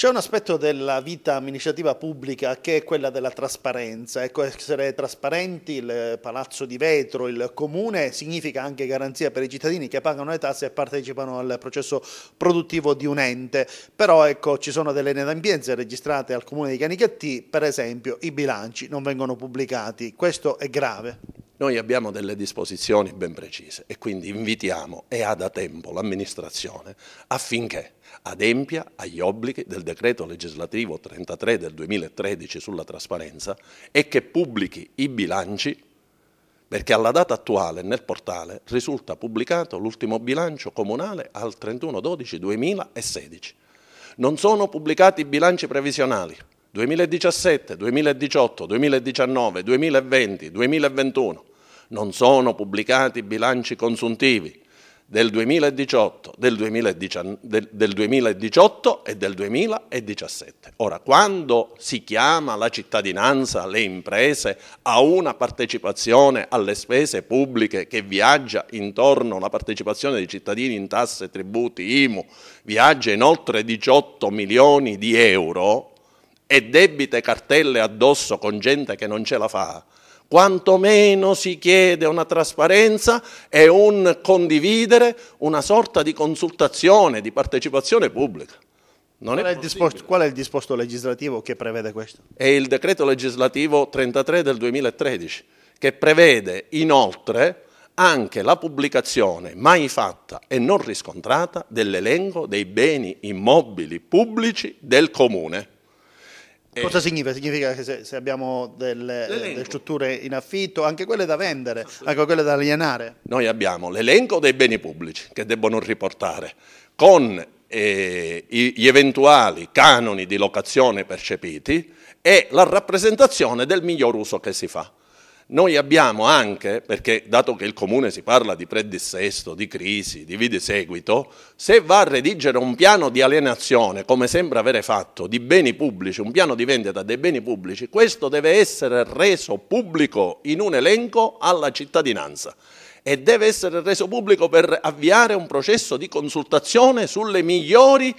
C'è un aspetto della vita amministrativa pubblica che è quella della trasparenza, ecco essere trasparenti, il palazzo di vetro, il comune significa anche garanzia per i cittadini che pagano le tasse e partecipano al processo produttivo di un ente, però ecco ci sono delle inadempienze registrate al comune di Canichetti, per esempio i bilanci non vengono pubblicati, questo è grave. Noi abbiamo delle disposizioni ben precise e quindi invitiamo e ha da tempo l'amministrazione affinché adempia agli obblighi del decreto legislativo 33 del 2013 sulla trasparenza e che pubblichi i bilanci perché alla data attuale nel portale risulta pubblicato l'ultimo bilancio comunale al 31-12-2016. Non sono pubblicati i bilanci previsionali 2017, 2018, 2019, 2020, 2021 non sono pubblicati bilanci consuntivi del 2018, del 2018, del 2018 e del 2017. Ora, quando si chiama la cittadinanza, le imprese, a una partecipazione alle spese pubbliche che viaggia intorno alla partecipazione dei cittadini in tasse, tributi, IMU, viaggia in oltre 18 milioni di euro e debite cartelle addosso con gente che non ce la fa, quantomeno si chiede una trasparenza e un condividere una sorta di consultazione, di partecipazione pubblica. Qual è, è disposto, qual, è il disposto legislativo che prevede questo? È il decreto legislativo 33 del 2013, che prevede inoltre anche la pubblicazione mai fatta e non riscontrata dell'elenco dei beni immobili pubblici del comune. Eh. Cosa significa? Significa che se, se abbiamo delle, delle, strutture in affitto, anche quelle da vendere, anche quelle da alienare? Noi abbiamo l'elenco dei beni pubblici che debbono riportare con eh, gli eventuali canoni di locazione percepiti e la rappresentazione del miglior uso che si fa. Noi abbiamo anche, perché dato che il comune si parla di predissesto, di crisi, di vide seguito, se va a redigere un piano di alienazione, come sembra avere fatto, di beni pubblici, un piano di vendita dei beni pubblici, questo deve essere reso pubblico in un elenco alla cittadinanza e deve essere reso pubblico per avviare un processo di consultazione sulle migliori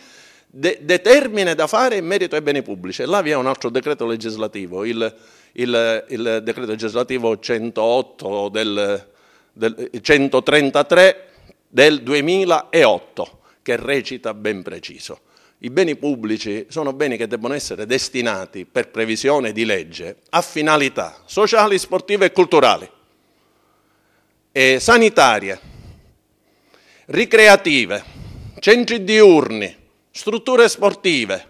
de- determine da fare in merito ai beni pubblici. E là vi è un altro decreto legislativo, il, il, il decreto legislativo 108 del, del 133 del 2008, che recita ben preciso. I beni pubblici sono beni che devono essere destinati, per previsione di legge, a finalità sociali, sportive e culturali, e sanitarie, ricreative, centri diurni, strutture sportive.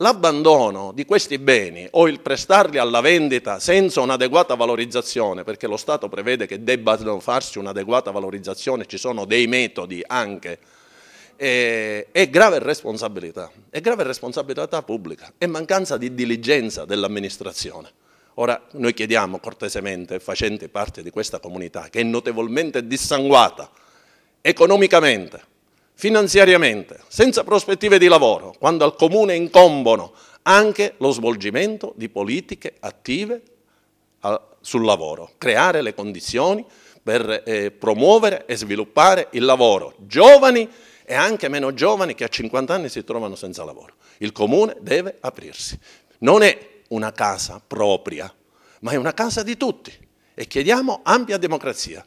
L'abbandono di questi beni o il prestarli alla vendita senza un'adeguata valorizzazione, perché lo Stato prevede che debbano farsi un'adeguata valorizzazione, ci sono dei metodi anche, eh, è grave responsabilità, è grave responsabilità pubblica, è mancanza di diligenza dell'amministrazione. Ora noi chiediamo cortesemente, facente parte di questa comunità, che è notevolmente dissanguata economicamente, finanziariamente, senza prospettive di lavoro, quando al Comune incombono anche lo svolgimento di politiche attive sul lavoro, creare le condizioni per eh, promuovere e sviluppare il lavoro, giovani e anche meno giovani che a 50 anni si trovano senza lavoro. Il Comune deve aprirsi. Non è una casa propria, ma è una casa di tutti e chiediamo ampia democrazia.